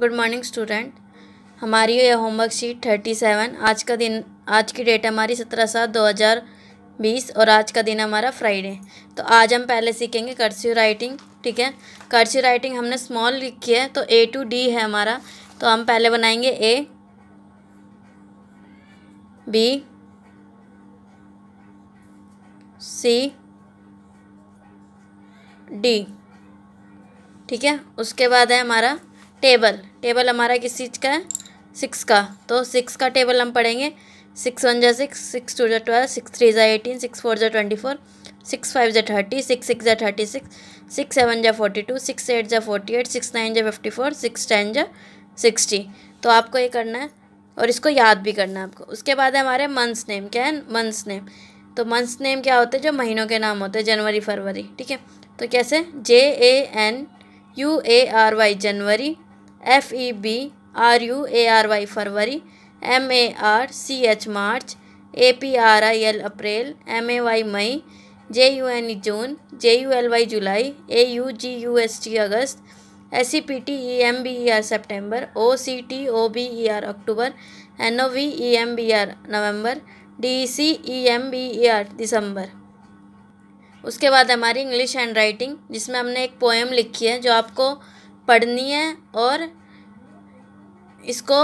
good morning student हमारी ये homework sheet thirty seven आज का दिन आज की डेट हमारी सत्रह सात दो हज़ार बीस और आज का दिन हमारा फ्राइडे तो आज हम पहले सीखेंगे कर्सिव राइटिंग ठीक है कर्सिव राइटिंग हमने स्मॉल लिखी है तो ए टू डी है हमारा तो हम पहले बनाएंगे ए बी सी डी ठीक है उसके बाद है हमारा टेबल टेबल हमारा किस चीज़ का है सिक्स का तो सिक्स का टेबल हम पढ़ेंगे सिक्स वन जै सिक्स सिक्स टू जै ट्वेल्व सिक्स थ्री जा एटीन सिक्स फोर जा ट्वेंटी फोर सिक्स फाइव जै थर्टी सिक्स सिक्स ज़ै थर्टी सिक्स सिक्स सेवन जै फोर्टी टू सिक्स एट जै फोर्टी एट सिक्स नाइन जै फिफ्टी फोर सिक्स टेन जै sixty तो आपको ये करना है और इसको याद भी करना है आपको उसके बाद है हमारे मंथ्स नेम क्या है मंथ्स नेम तो मंथ्स नेम क्या होते हैं जो महीनों के नाम होते हैं जनवरी फरवरी ठीक है तो कैसे J A N U A R Y जनवरी F E B R U A R Y फरवरी M A R C H मार्च A P R I L अप्रैल एम ए वाई मई जे यू एन ई जून J U L Y जुलाई A U G U S T अगस्त S E P T E M B E R September O C T O B E are October N O V E M B R November D C E M B E R December उसके बाद हमारी English hand writing जिसमें हमने एक poem लिखी है जो आपको पढ़नी है और इसको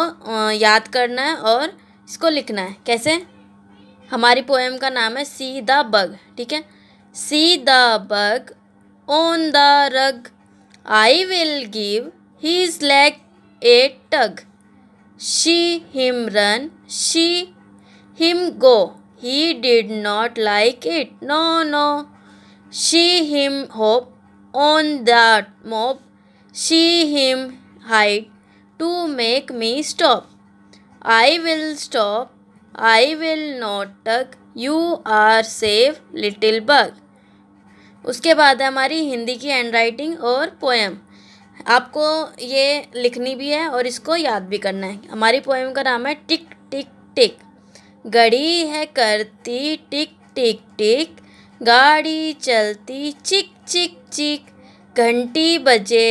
याद करना है और इसको लिखना है कैसे हमारी पोएम का नाम है सी द बग ठीक है see the bug on the rug I will give he is like a tug she him run she him go he did not like it no no she him hop on that mop she him hide to make me stop i will stop I will not tug you are save little bug उसके बाद है हमारी हिंदी की hand writing और poem आपको ये लिखनी भी है और इसको याद भी करना है हमारी पोएम का नाम है टिक टिक टिक घड़ी है करती टिक टिक टिक गाड़ी चलती चिक चिक चिक घंटी बजे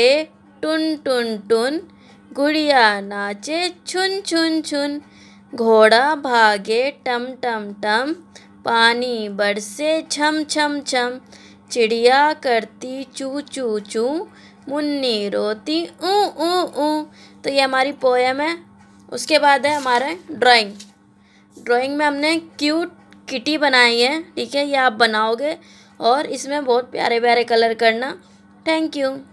टुन टुन टुन गुड़िया नाचे छुन छुन छुन घोड़ा भागे टम टम टम पानी बरसे छम छम छम चिड़िया करती चू चू चू मुन्नी रोती ऊ ऊ ऊ तो ये हमारी पोएम है उसके बाद है हमारा ड्राइंग ड्राइंग में हमने क्यूट किटी बनाई है ठीक है ये आप बनाओगे और इसमें बहुत प्यारे प्यारे कलर करना थैंक यू